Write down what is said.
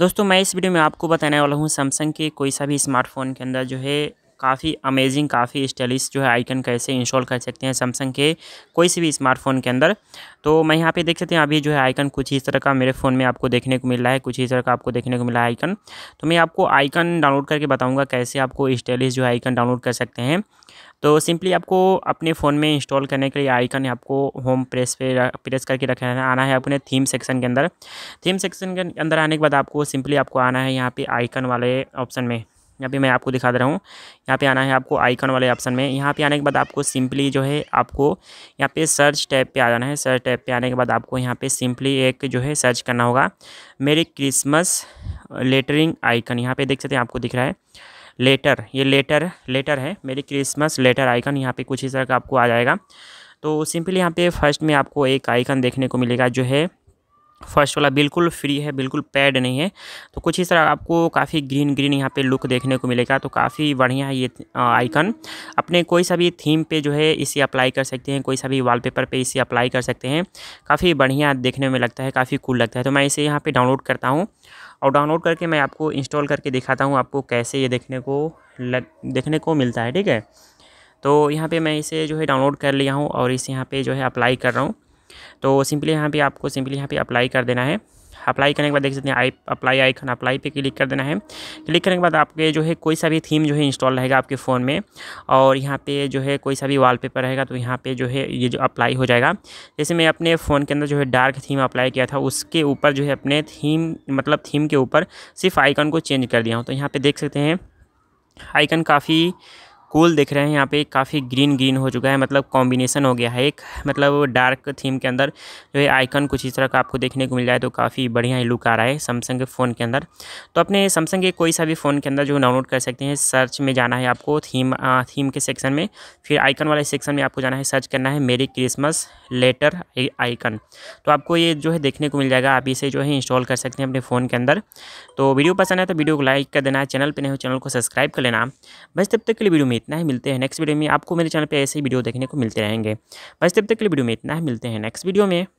दोस्तों मैं इस वीडियो में आपको बताने वाला हूँ सैमसंग के कोई सा भी स्मार्टफोन के अंदर जो है काफ़ी अमेजिंग काफ़ी स्टाइलिश जो है आइकन कैसे इंस्टॉल कर सकते हैं सैमसंग के कोई से भी स्मार्टफोन के अंदर तो मैं यहाँ पे देख सकते हैं अभी जो है आइकन कुछ इस तरह का मेरे फ़ोन में आपको देखने को मिल रहा है कुछ इस तरह का आपको देखने को मिला है आइकन तो मैं आपको आइकन डाउनलोड करके बताऊँगा कैसे आपको स्टाइलिश जो है आइकन डाउनलोड कर सकते हैं तो सिंपली आपको अपने फ़ोन में इंस्टॉल करने के लिए आइकन आपको होम प्रेस पे प्रेस करके रखना आना है अपने थीम सेक्शन के अंदर थीम सेक्शन के अंदर आने के बाद आपको सिंपली आपको आना है यहाँ पे आइकन वाले ऑप्शन में यहाँ पे मैं आपको दिखा दे रहा हूँ यहाँ पे आना है आपको आइकन वाले ऑप्शन में यहाँ पे आने के बाद आपको सिंपली जो है आपको यहाँ पे सर्च टैब पे आ जाना है सर्च टैब पे आने के बाद आपको यहाँ पे सिंपली एक जो है सर्च करना होगा मेरी क्रिसमस लेटरिंग आइकन यहाँ पे देख सकते हैं आपको दिख रहा है लेटर ये लेटर लेटर है मेरी क्रिसमस लेटर आइकन यहाँ पर कुछ इस तरह का आपको आ जाएगा तो सिंपली यहाँ पे फर्स्ट में आपको एक आइकन देखने को मिलेगा जो है फर्स्ट वाला बिल्कुल फ्री है बिल्कुल पैड नहीं है तो कुछ इस तरह आपको काफ़ी ग्रीन ग्रीन यहाँ पे लुक देखने को मिलेगा तो काफ़ी बढ़िया है ये आइकन अपने कोई सा भी थीम पे जो है इसे अप्लाई कर सकते हैं कोई सा भी वॉलपेपर पे इसे अप्लाई कर सकते हैं काफ़ी बढ़िया देखने में लगता है काफ़ी कूल लगता है तो मैं इसे यहाँ पर डाउनलोड करता हूँ और डाउनलोड करके मैं आपको इंस्टॉल करके दिखाता हूँ आपको कैसे ये देखने को लग देखने को मिलता है ठीक है तो यहाँ पर मैं इसे जो है डाउनलोड कर लिया हूँ और इसे यहाँ पर जो है अप्लाई कर रहा हूँ तो सिंपली यहाँ पे आपको सिंपली यहाँ पे अप्लाई कर देना है अप्लाई करने के बाद देख सकते हैं आई अप्लाई आइकन अप्लाई पे क्लिक कर देना है क्लिक करने के बाद आपके जो है कोई सा भी थीम जो है इंस्टॉल रहेगा आपके फ़ोन में और यहाँ पे जो है कोई सा भी वॉलपेपर रहेगा तो यहाँ पे जो है ये जो अप्लाई हो जाएगा जैसे मैं अपने फ़ोन के अंदर जो है डार्क थीम अप्लाई किया था उसके ऊपर जो है अपने थीम मतलब थीम के ऊपर सिर्फ आइकन को चेंज कर दिया हूँ तो यहाँ पर देख सकते हैं आइकन काफ़ी कूल दिख रहे हैं यहाँ पे काफ़ी ग्रीन ग्रीन हो चुका है मतलब कॉम्बिनेशन हो गया है एक मतलब डार्क थीम के अंदर जो है आइकन कुछ इस तरह का आपको देखने को मिल जाए तो काफ़ी बढ़िया लुक आ रहा है सैमसंग के फ़ोन के अंदर तो अपने सैमसंग के कोई सा भी फ़ोन के अंदर जो डाउनलोड कर सकते हैं सर्च में जाना है आपको थीम आ, थीम के सेक्शन में फिर आइकन वाले सेक्शन में आपको जाना है सर्च करना है मेरी क्रिसमस लेटर आइकन तो आपको ये जो है देखने को मिल जाएगा आप इसे जो है इंस्टॉल कर सकते हैं अपने फ़ोन के अंदर तो वीडियो पसंद है तो वीडियो को लाइक कर देना है चैनल पर नहीं हो चैनल को सब्सक्राइब कर लेना बस तब तक के लिए वीडियो इतना ही मिलते हैं नेक्स्ट वीडियो में आपको मेरे चैनल पर ऐसे ही वीडियो देखने को मिलते रहेंगे बस तब तक के लिए वीडियो में इतना ही मिलते हैं नेक्स्ट वीडियो में